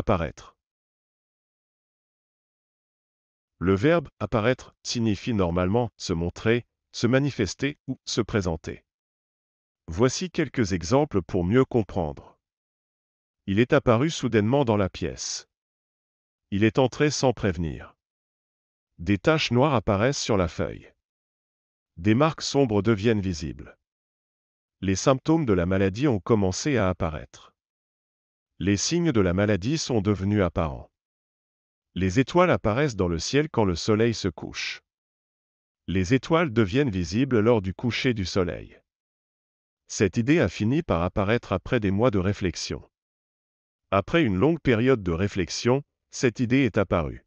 Apparaître. Le verbe apparaître signifie normalement se montrer, se manifester ou se présenter. Voici quelques exemples pour mieux comprendre. Il est apparu soudainement dans la pièce. Il est entré sans prévenir. Des taches noires apparaissent sur la feuille. Des marques sombres deviennent visibles. Les symptômes de la maladie ont commencé à apparaître les signes de la maladie sont devenus apparents. Les étoiles apparaissent dans le ciel quand le soleil se couche. Les étoiles deviennent visibles lors du coucher du soleil. Cette idée a fini par apparaître après des mois de réflexion. Après une longue période de réflexion, cette idée est apparue.